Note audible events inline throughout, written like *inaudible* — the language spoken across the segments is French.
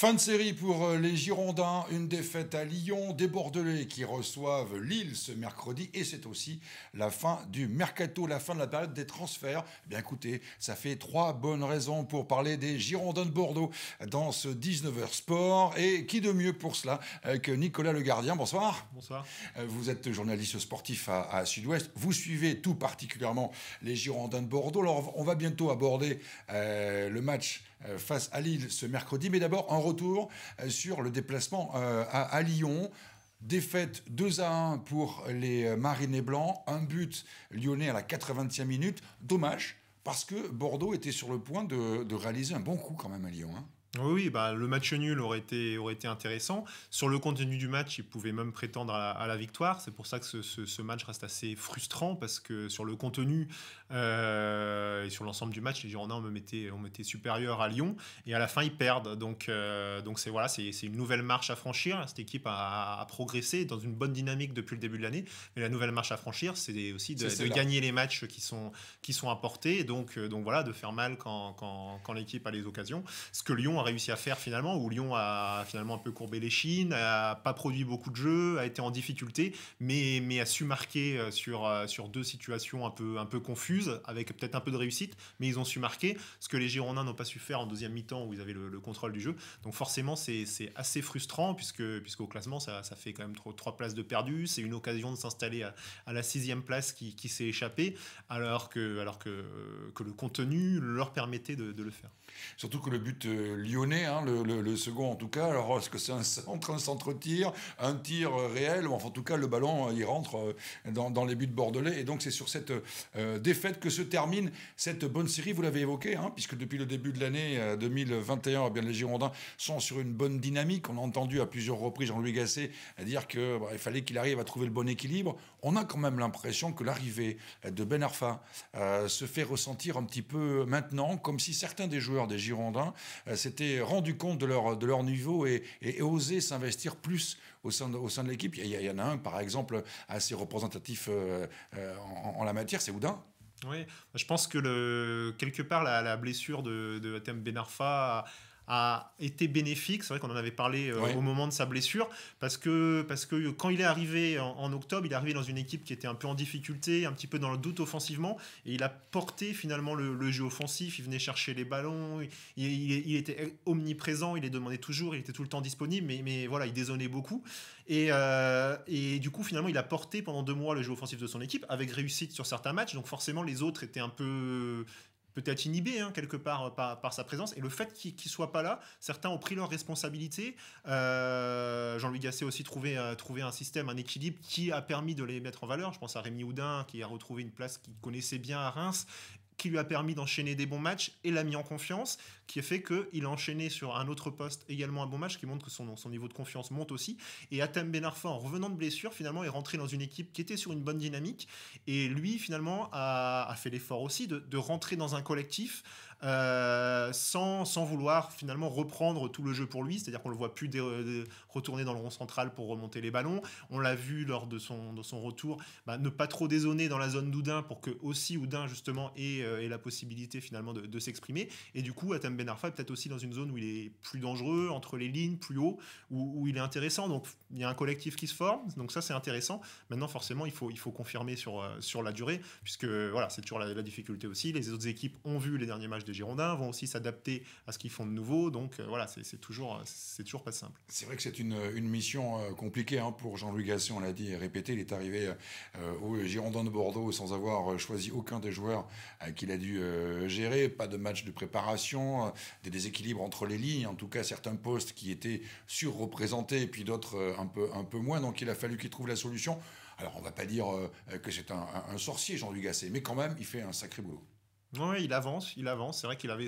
Fin de série pour euh, les Girondins, une défaite à Lyon, des Bordelais qui reçoivent Lille ce mercredi et c'est aussi la fin du mercato, la fin de la période des transferts. Eh bien écoutez, ça fait trois bonnes raisons pour parler des Girondins de Bordeaux dans ce 19h Sport et qui de mieux pour cela euh, que Nicolas Le Gardien. Bonsoir. Bonsoir. Euh, vous êtes journaliste sportif à, Sud-Ouest, vous suivez tout particulièrement les Girondins de Bordeaux. Alors on va bientôt aborder le match face à Lille ce mercredi, mais d'abord un retour euh, sur le déplacement euh, à, Lyon. Défaite 2 à 1 pour les euh, Marinés Blancs, un but lyonnais à la 80e minute. Dommage, parce que Bordeaux était sur le point de, réaliser un bon coup quand même à Lyon. Hein. Oui, bah, le match nul aurait été, aurait été intéressant. Sur le contenu du match, ils pouvaient même prétendre à la, victoire. C'est pour ça que ce, ce, match reste assez frustrant parce que sur le contenu euh, et sur l'ensemble du match, les Girondins, on me mettait, supérieur à Lyon et à la fin, ils perdent. Donc, euh, donc c'est voilà, c'est une nouvelle marche à franchir. Cette équipe a, progressé dans une bonne dynamique depuis le début de l'année. Mais la nouvelle marche à franchir, c'est aussi de, gagner les matchs qui sont, qui sont apportés. Donc, euh, donc voilà, de faire mal quand, quand, quand l'équipe a les occasions. Ce que Lyon a réussi à faire finalement, où Lyon a finalement un peu courbé les chines, a pas produit beaucoup de jeux, a été en difficulté, mais, mais a su marquer euh, sur, euh, sur deux situations un peu, un peu confuses, avec peut-être un peu de réussite, mais ils ont su marquer ce que les Girondins n'ont pas su faire en deuxième mi-temps où ils avaient le, contrôle du jeu. Donc forcément, c'est assez frustrant, puisque puisqu'au classement, ça, fait quand même trop, trois places de perdu. C'est une occasion de s'installer à, la sixième place qui, s'est échappée, alors que, alors que, que le contenu leur permettait de le faire. Surtout que le but euh, lyonnais, hein, le, second en tout cas, alors oh, est-ce que c'est un centre, un centre-tir, un tir euh, réel Enfin, en tout cas, le ballon, euh, il rentre dans, les buts bordelais. Et donc, c'est sur cette défaite que se termine cette bonne série. Vous l'avez évoqué, hein, puisque depuis le début de l'année 2021, eh bien, les Girondins sont sur une bonne dynamique. On a entendu à plusieurs reprises Jean-Louis Gasset dire qu'il bah, fallait qu'il arrive à trouver le bon équilibre. On a quand même l'impression que l'arrivée de Ben Arfa se fait ressentir un petit peu maintenant, comme si certains des joueurs des Girondins euh, s'étaient rendus compte de leur, de leur niveau et, et, osaient s'investir plus au sein de, au sein de l'équipe. Il, y, en a un, par exemple, assez représentatif euh, euh, en, la matière, c'est oudin Oui, je pense que quelque part la, blessure de, de Thème Benarfa a été bénéfique. C'est vrai qu'on en avait parlé euh, au moment de sa blessure, parce que, parce que quand il est arrivé en, octobre, il est arrivé dans une équipe qui était un peu en difficulté, un petit peu dans le doute offensivement, et il a porté finalement le, jeu offensif. Il venait chercher les ballons, il, était omniprésent, il les demandait toujours, il était tout le temps disponible, mais, mais voilà, il désonnait beaucoup. Et, euh, et du coup, finalement, il a porté pendant deux mois le jeu offensif de son équipe, avec réussite sur certains matchs, donc forcément les autres étaient un peu peut-être inhibé hein, quelque part euh, par, sa présence. Et le fait qu'il soit pas là, certains ont pris leurs responsabilités. Euh, Jean-Louis Gasset aussi trouvé, euh, trouvé un système, un équilibre qui a permis de les mettre en valeur. Je pense à Rémi Houdin qui a retrouvé une place qu'il connaissait bien à Reims qui lui a permis d'enchaîner des bons matchs et l'a mis en confiance, qui a fait qu'il a enchaîné sur un autre poste également un bon match, qui montre que son, niveau de confiance monte aussi. Et Atam Benarfa, en revenant de blessure, finalement est rentré dans une équipe qui était sur une bonne dynamique. Et lui, finalement, a, fait l'effort aussi de, rentrer dans un collectif euh, sans, sans vouloir finalement reprendre tout le jeu pour lui. C'est-à-dire qu'on le voit plus retourner dans le rond central pour remonter les ballons. On l'a vu lors de son, de son retour bah, ne pas trop dézonner dans la zone d'Oudin pour que aussi Oudin justement ait, euh, ait la possibilité finalement de, s'exprimer. Et du coup, Atem benarfa est peut-être aussi dans une zone où il est plus dangereux, entre les lignes, plus haut, où, où il est intéressant. Donc il y a un collectif qui se forme. Donc ça, c'est intéressant. Maintenant, forcément, il faut, il faut confirmer sur, euh, sur la durée, puisque voilà, c'est toujours la, la difficulté aussi. Les autres équipes ont vu les derniers matchs de les Girondins vont aussi s'adapter à ce qu'ils font de nouveau. Donc euh, voilà, euh, c'est toujours, pas simple. C'est vrai que c'est une, mission euh, compliquée hein, pour Jean-Louis Gasset, on l'a dit et répété. Il est arrivé au Girondins de Bordeaux sans avoir choisi aucun des joueurs qu'il a dû gérer. Pas de match de préparation, des déséquilibres entre les lignes, en tout cas certains postes qui étaient surreprésentés et puis d'autres un, peu, moins. Donc il a fallu qu'il trouve la solution. Alors on va pas dire que c'est un, un sorcier, Jean-Louis Gasset, mais quand même, il fait un sacré boulot. Oui, il avance, il avance. C'est vrai qu'il avait,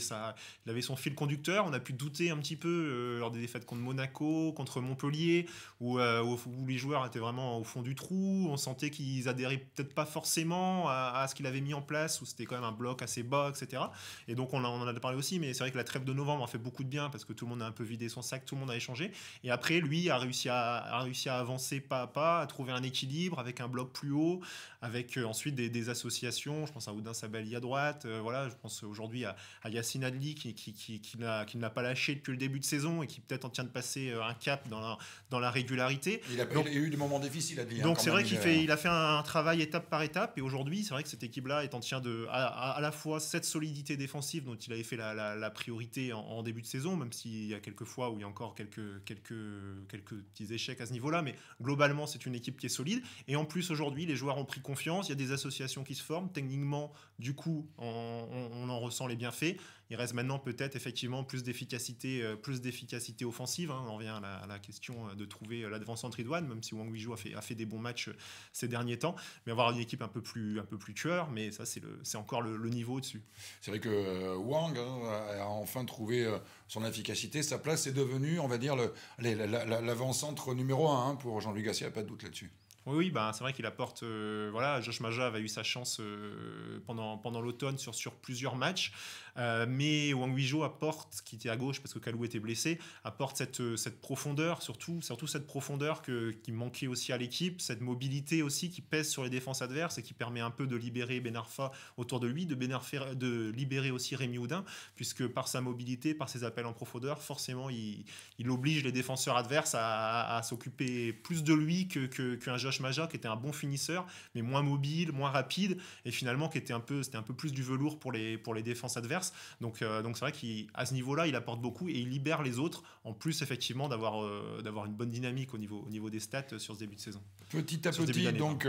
son fil conducteur. On a pu douter un petit peu euh, lors des défaites contre Monaco, contre Montpellier, euh, où, les joueurs étaient vraiment au fond du trou. On sentait qu'ils adhéraient peut-être pas forcément à, ce qu'il avait mis en place, où c'était quand même un bloc assez bas, etc. Et donc on, en a parlé aussi, mais c'est vrai que la trêve de novembre a fait beaucoup de bien parce que tout le monde a un peu vidé son sac, tout le monde a échangé. Et après, lui a réussi à, à avancer pas à pas, à trouver un équilibre avec un bloc plus haut, avec euh, ensuite des, associations. Je pense à Oudin Sabali à droite. Euh, voilà, je pense aujourd'hui à, à, Yacine Adli qui, qui, qui, qui n'a pas lâché depuis le début de saison et qui peut-être en tient de passer euh, un cap dans la, dans la régularité. Il a, eu des moments difficiles, Adli. Hein, Donc c'est vrai qu'il fait, il a fait un, travail étape par étape et aujourd'hui, c'est vrai que cette équipe-là est en tient de, à, à, la fois cette solidité défensive dont il avait fait la, la, priorité en, début de saison, même s'il y a quelques fois où il y a encore quelques, quelques, quelques petits échecs à ce niveau-là, mais globalement, c'est une équipe qui est solide. Et en plus, aujourd'hui, les joueurs ont pris confiance, il y a des associations qui se forment. Techniquement, du coup, en, on, en ressent les bienfaits. Il reste maintenant peut-être effectivement plus d'efficacité, euh, plus d'efficacité offensive. Hein. On revient à la, à la, question euh, de trouver euh, l'avant-centre idoine, même si Wang Wijou a fait, des bons matchs ces derniers temps. Mais avoir une équipe un peu plus, un peu plus tueur, mais ça, c'est encore le, niveau au-dessus. C'est vrai que Wang hein, a enfin trouvé son efficacité. Sa place est devenue, on va dire, l'avant-centre numéro un hein, pour Jean-Luc Gasset, pas de doute là-dessus. Oui, bah, c'est vrai qu'il apporte. Euh, voilà, Josh Maja avait eu sa chance euh, pendant, pendant l'automne sur, sur plusieurs matchs. Euh, mais Wang Huijo apporte, qui était à gauche parce que Kalou était blessé, apporte cette, euh, cette profondeur, surtout, surtout cette profondeur que, qui manquait aussi à l'équipe, cette mobilité aussi qui pèse sur les défenses adverses et qui permet un peu de libérer Benarfa autour de lui, de, ben de libérer aussi Rémi Houdin, puisque par sa mobilité, par ses appels en profondeur, forcément, il, oblige les défenseurs adverses à, s'occuper plus de lui qu'un que, Josh Maja, qui était un bon finisseur, mais moins mobile, moins rapide, et finalement qui était un peu, c'était un peu plus du velours pour les, pour les défenses adverses. Donc, euh, donc c'est vrai qu'à ce niveau-là, il apporte beaucoup et il libère les autres, en plus effectivement d'avoir euh, d'avoir une bonne dynamique au niveau, au niveau des stats euh, sur ce début de saison. Petit à petit, donc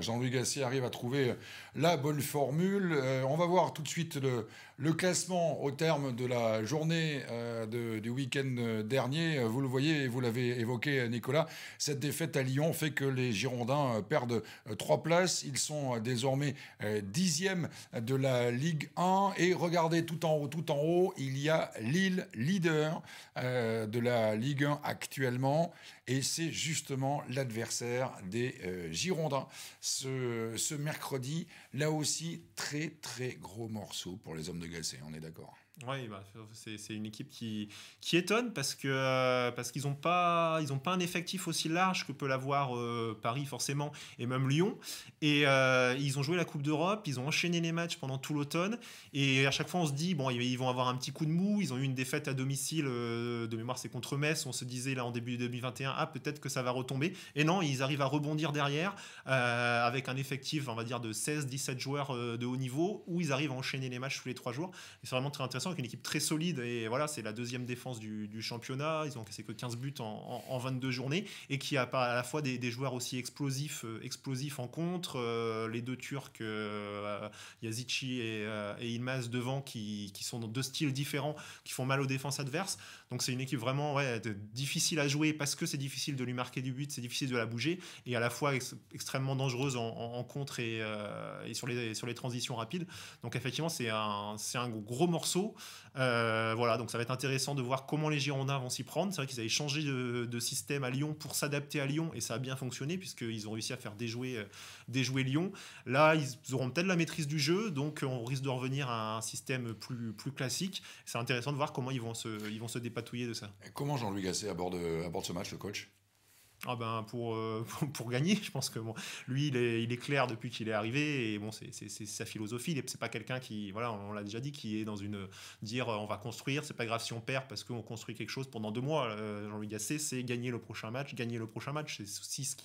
Jean-Louis Gasset arrive à trouver la bonne formule. on va voir tout de suite le, le classement au terme de la journée euh, du week-end dernier, euh, vous le voyez et vous l'avez évoqué, euh, Nicolas, cette défaite à Lyon fait que les Girondins perdent trois places. Ils sont désormais dixièmes de la Ligue 1. Et regardez tout en haut, tout en haut, il y a Lille, leader de la Ligue 1 actuellement et c'est justement l'adversaire des euh, Girondins. Ce, mercredi, là aussi, très très gros morceau pour les hommes de Galcé, on est d'accord. Oui, bah, c'est une équipe qui, qui étonne parce que euh, parce qu'ils n'ont pas ils ont pas un effectif aussi large que peut l'avoir euh, Paris forcément et même Lyon et euh, ils ont joué la Coupe d'Europe ils ont enchaîné les matchs pendant tout l'automne et à chaque fois on se dit bon ils vont avoir un petit coup de mou ils ont eu une défaite à domicile de mémoire c'est contre Metz on se disait là en début 2021 ah peut-être que ça va retomber et non ils arrivent à rebondir derrière avec un effectif on va dire de 16 17 joueurs de haut niveau où ils arrivent à enchaîner les matchs tous les trois jours c'est vraiment très intéressant qui avec une équipe très solide. Et voilà, c'est la deuxième défense du, championnat. Ils ont cassé que 15 buts en, en, 22 journées. Et qui a à la fois des, joueurs aussi explosifs, euh, explosifs en contre. Euh, les deux Turcs, euh, Yazici et, et, Ilmaz devant, qui, sont dans deux styles différents, qui font mal aux défenses adverses. Donc c'est une équipe vraiment difficile à jouer parce que c'est difficile de lui marquer du but, c'est difficile de la bouger. Et à la fois extrêmement dangereuse en, contre et, sur les, sur les transitions rapides. Donc effectivement, c'est un, un gros morceau euh, voilà, donc ça va être intéressant de voir comment les Girondins vont s'y prendre. C'est vrai qu'ils avaient changé de, système à Lyon pour s'adapter à Lyon et ça a bien fonctionné puisqu'ils ont réussi à faire euh, déjouer, Lyon. Là, ils auront peut-être la maîtrise du jeu, donc on risque de revenir à un système plus, plus classique. C'est intéressant de voir comment ils vont se, ils vont se dépatouiller de ça. comment Jean-Louis Gasset aborde ce match, le coach ah ben pour, euh, *laughs* pour, gagner, je pense que bon, lui, il est, clair depuis qu'il est arrivé, et bon, c'est sa philosophie, c'est pas quelqu'un qui, voilà, on, l'a déjà dit, qui est dans une... dire euh, on va construire, c'est pas grave si on perd, parce qu'on construit quelque chose pendant deux mois. Euh, Jean-Louis Gasset, c'est gagner le prochain match, gagner le prochain match, c'est aussi ce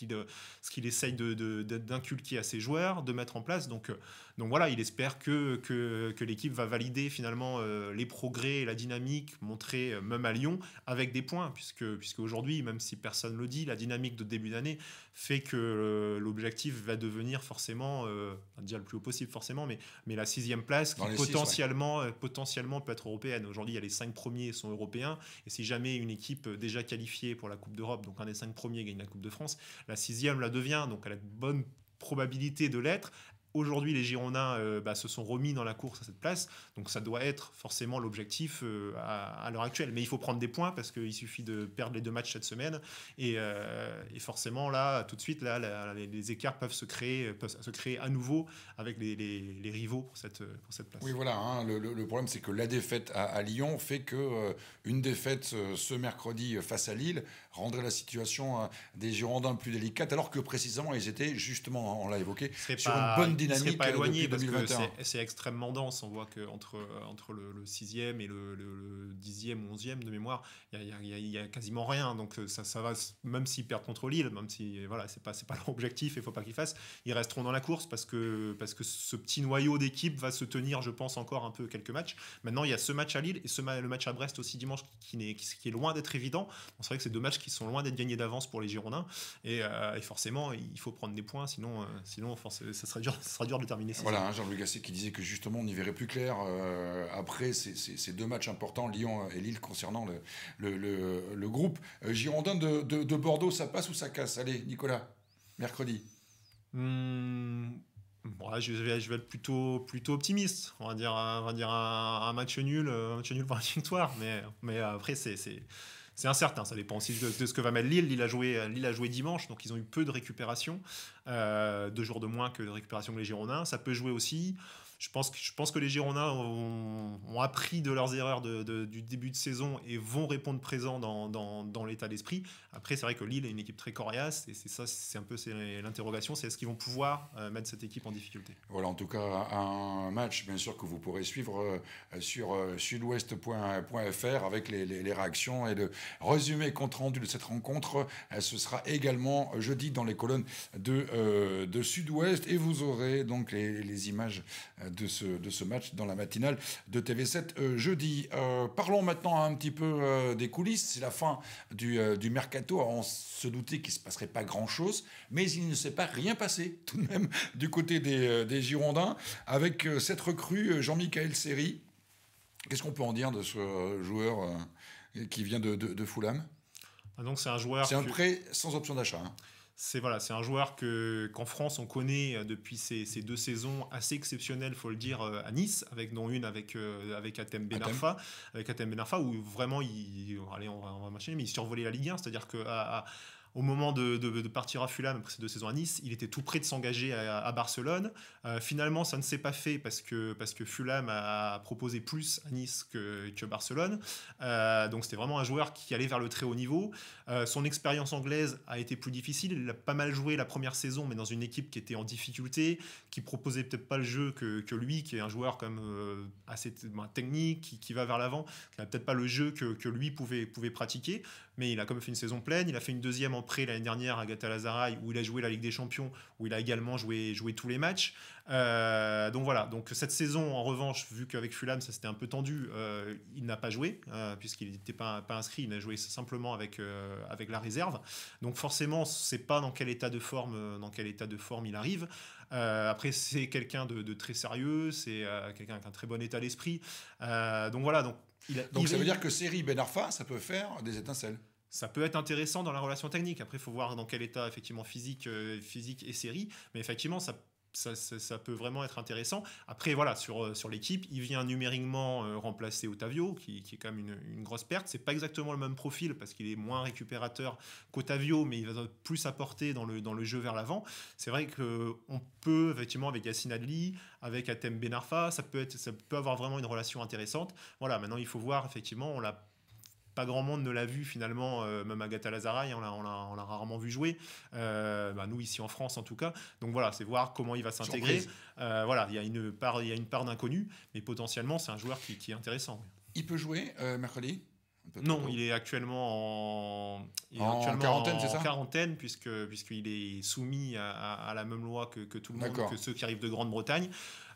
qu'il essaye d'inculquer de, à ses joueurs, de mettre en place, donc, donc voilà, il espère que, que, l'équipe va valider finalement les progrès, et la dynamique montrée même à Lyon, avec des points, puisque, puisque aujourd'hui, même si personne le dit, la dynamique de début d'année fait que euh, l'objectif va devenir forcément, euh, dire le plus haut possible forcément, mais, mais la sixième place qui potentiellement, euh, potentiellement peut être européenne. Aujourd'hui, il y a les cinq premiers sont européens, et si jamais une équipe euh, déjà qualifiée pour la Coupe d'Europe, donc un des cinq premiers gagne la Coupe de France, la sixième la devient, donc elle a bonne probabilité de l'être, Aujourd'hui, les Girondins euh, bah, se sont remis dans la course à cette place, donc ça doit être forcément l'objectif euh, à, l'heure actuelle. Mais il faut prendre des points parce qu'il suffit de perdre les deux matchs cette semaine et, euh, forcément là, tout de suite, là, les, écarts peuvent se créer, peuvent se créer à nouveau avec les, rivaux pour cette, pour cette place. Oui, voilà. Hein. le, problème, c'est que la défaite à, à Lyon fait que une défaite ce mercredi face à Lille rendrait la situation euh, des Girondins plus délicate, alors que précisément ils étaient justement, on l'a évoqué, sur une bonne dynamique pas éloigné 2021. C'est extrêmement dense. On voit que entre euh, entre le 6e et le 10e ou 11e de mémoire, il n'y a, quasiment rien. Donc euh, ça, ça va, même s'ils perdent contre Lille, même si voilà, c'est pas c'est pas *laughs* leur objectif, il faut pas qu'ils fassent. Ils resteront dans la course parce que parce que ce petit noyau d'équipe va se tenir, je pense, encore un peu quelques matchs. Maintenant, il y a ce match à Lille et ce, le match à Brest aussi dimanche qui, n'est est, qui, est loin d'être évident. c'est vrai que c'est deux matchs qui sont loin d'être gagnés d'avance pour les Girondins. Et, euh, forcément, il faut prendre des points, sinon, euh, sinon ça, sera dur, sera dur de terminer. Voilà, hein, Jean-Louis Gasset qui disait que justement, on y verrait plus clair euh, après ces, deux matchs importants, Lyon et Lille, concernant le, groupe. Girondins de, Bordeaux, ça passe ou ça casse Allez, Nicolas, mercredi. Hmm, je, vais, je vais être plutôt, plutôt optimiste. On va dire, on va dire un, match nul, un match nul pour une victoire. Mais, mais après, c'est c'est incertain, ça dépend aussi de, ce que va mettre Lille. Lille a, joué, euh, Lille a joué dimanche, donc ils ont eu peu de récupération. Euh, deux jours de moins que de récupération des les Girondins. Ça peut jouer aussi. Je pense que, je pense que les Girondins ont, appris de leurs erreurs du début de saison et vont répondre présent dans, l'état d'esprit. Après, c'est vrai que Lille est une équipe très coriace et c'est ça, c'est un peu l'interrogation, c'est est-ce qu'ils vont pouvoir euh, mettre cette équipe en difficulté Voilà, en tout cas, un match, bien sûr, que vous pourrez suivre euh, sur sudouest.fr avec les, les, réactions et le résumé compte rendu de cette rencontre. ce sera également jeudi dans les colonnes de euh, de Sud-Ouest. Et vous aurez donc les, images euh, de ce, match dans la matinale de TV7 euh, jeudi. parlons maintenant un petit peu des coulisses. C'est la fin du, mercato. on se doutait qu'il ne se passerait pas grand-chose, mais il ne s'est pas rien passé *laughs* tout de même du côté des, Girondins avec cette recrue Jean-Michel Seri. Qu'est-ce qu'on peut en dire de ce joueur qui vient de, de, Fulham ah, c'est un joueur. C'est un prêt sans option d'achat. Hein c'est voilà, un joueur que qu'en France on connaît euh, depuis ces, deux saisons assez exceptionnelles, faut le dire, euh, à Nice, avec dont une avec euh, avec Atem Benarfa, avec où vraiment il, allez, on va, on mais il survolait la Ligue 1, c'est-à-dire que au moment de, partir à Fulham après ses deux saisons à Nice, il était tout près de s'engager à, Barcelone. Euh, finalement, ça ne s'est pas fait parce que, parce que Fulham a proposé plus à Nice que, Barcelone. Euh, donc c'était vraiment un joueur qui allait vers le très haut niveau. Euh, son expérience anglaise a été plus difficile. Il a pas mal joué la première saison, mais dans une équipe qui était en difficulté, qui proposait peut-être pas le jeu que, que, lui, qui est un joueur quand assez bah, technique, qui, qui, va vers l'avant, qui n'a peut-être pas le jeu que, que lui pouvait, pouvait pratiquer mais il a quand même fait une saison pleine. Il a fait une deuxième en prêt l'année dernière à Lazaray, où il a joué la Ligue des Champions, où il a également joué, tous les matchs. Euh, donc voilà, donc cette saison, en revanche, vu qu'avec Fulham, ça s'était un peu tendu, euh, il n'a pas joué, euh, puisqu'il n'était pas, inscrit, il a joué simplement avec, avec la réserve. Donc forcément, on ne pas dans quel état de forme, dans quel état de forme il arrive. après, c'est quelqu'un de, très sérieux, c'est quelqu'un avec un très bon état d'esprit. donc voilà, donc donc ça veut dire que série Ben ça peut faire des étincelles. Ça peut être intéressant dans la relation technique. Après, il faut voir dans quel état effectivement physique, euh, physique et série. Mais effectivement, ça ça, peut vraiment être intéressant. Après, voilà, sur, euh, sur l'équipe, il vient numériquement euh, remplacer Otavio, qui, est quand même une, grosse perte. C'est pas exactement le même profil parce qu'il est moins récupérateur qu'Otavio, mais il va plus apporter dans le, dans le jeu vers l'avant. C'est vrai qu'on peut, effectivement, avec Yassine Adli, avec Atem Benarfa, ça peut, être, ça peut avoir vraiment une relation intéressante. Voilà, maintenant, il faut voir, effectivement, on l'a pas grand monde ne l'a vu finalement, euh, même Agatha Lazaraï, on l'a, rarement vu jouer. Euh, bah, nous ici en France en tout cas. Donc voilà, c'est voir comment il va s'intégrer. Euh, voilà, il y a une part, il y a une part d'inconnu, mais potentiellement c'est un joueur qui, qui est intéressant. Il peut jouer mercredi non, il est actuellement en, quarantaine, puisque puisqu'il est soumis à, la même loi que, tout le monde, que ceux qui arrivent de Grande-Bretagne.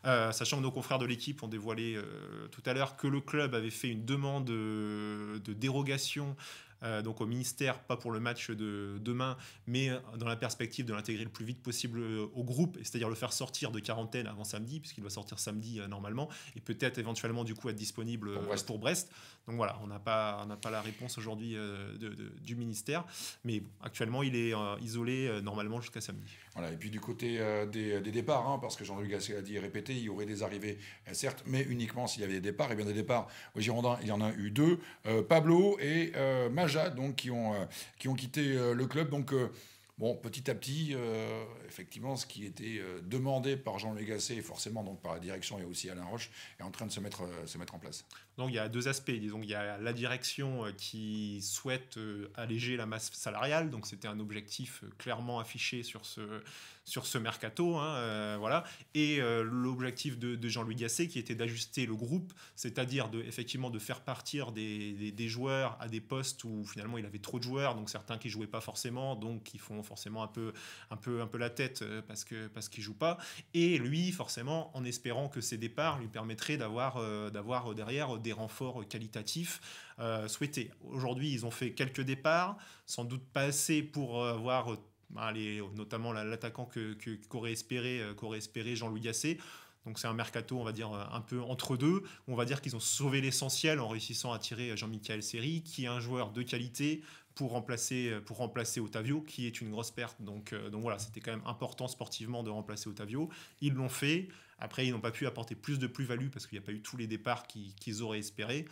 Euh, sachant que nos confrères de l'équipe ont dévoilé euh, tout à l'heure que le club avait fait une demande euh, de dérogation euh, donc au ministère, pas pour le match de demain, mais dans la perspective de l'intégrer le plus vite possible euh, au groupe, c'est-à-dire le faire sortir de quarantaine avant samedi, puisqu'il doit sortir samedi euh, normalement, et peut-être éventuellement du coup être disponible pour Brest. Brest. Donc voilà, on n'a pas, on n'a pas la réponse aujourd'hui du ministère, mais actuellement il est isolé normalement jusqu'à samedi. Voilà, et puis du côté des, des, départs, hein, parce que Jean-Luc Gasset a dit répété, il y aurait des arrivées, certes, mais uniquement s'il y avait des départs, et eh bien des départs aux Girondins il y en a eu deux, Pablo et Major donc, qui ont, euh, qui ont quitté euh, le club. Donc, euh, Bon, petit à petit, effectivement, ce qui était demandé par Jean Légacé et forcément donc par la direction et aussi Alain Roche est en train de se mettre, se mettre en place. Donc il y a deux aspects. Disons il y a la direction euh, qui souhaite euh, alléger la masse salariale, donc c'était un objectif euh, clairement affiché sur ce, sur ce mercato, hein, voilà. Et l'objectif de, Jean-Louis Gasset qui était d'ajuster le groupe, c'est-à-dire de, effectivement de faire partir des, des, joueurs à des postes où finalement il avait trop de joueurs, donc certains qui jouaient pas forcément, donc qui font forcément un peu, un peu, un peu la tête parce que parce qu'ils jouent pas. Et lui forcément en espérant que ses départs lui permettraient d'avoir d'avoir derrière des renforts euh, qualitatifs euh, souhaités. Aujourd'hui, ils ont fait quelques départs, sans doute pas assez pour euh, avoir bah, les, notamment l'attaquant que, qu'aurait espéré, espéré Jean-Louis Gasset. Donc c'est un mercato, on va dire, un peu entre deux. On va dire qu'ils ont sauvé l'essentiel en réussissant à tirer Jean-Michel Seri, qui est un joueur de qualité, pour remplacer, euh, pour remplacer Otavio, qui est une grosse perte. Donc, euh, donc voilà, c'était quand même important sportivement de remplacer Otavio. Ils l'ont fait. Après, ils n'ont pas pu apporter plus de plus-value parce qu'il n'y a pas eu tous les départs qu'ils auraient espéré.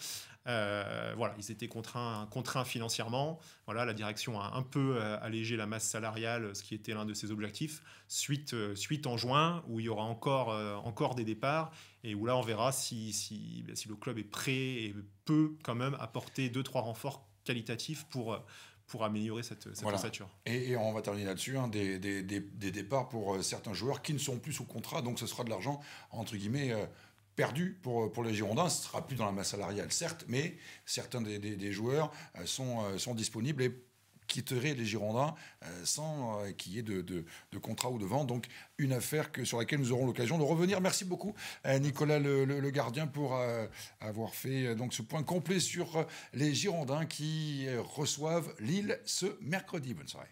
Euh, voilà, ils étaient contraints, contraints financièrement. Voilà, la direction a un peu allégé la masse salariale, ce qui était l'un de ses objectifs, suite, suite en juin, où il y aura encore, encore des départs et où là, on verra si, si, si le club est prêt et peut quand même apporter deux, trois renforts qualitatif pour, euh, pour améliorer cette, cette et, on va terminer là-dessus, hein, des, des, des, départs pour euh, certains joueurs qui ne sont plus sous contrat, donc ce sera de l'argent, entre guillemets, euh, perdu pour, pour les Girondins. Ce ne sera plus dans la masse salariale, certes, mais certains des, joueurs sont, sont disponibles et quitterait les Girondins euh, sans euh, qu'il y ait de, contrat ou de vente. Donc une affaire que, sur laquelle nous aurons l'occasion de revenir. Merci beaucoup euh, Nicolas le, Gardien pour avoir fait donc ce point complet sur les Girondins qui reçoivent Lille ce mercredi. Bonne soirée.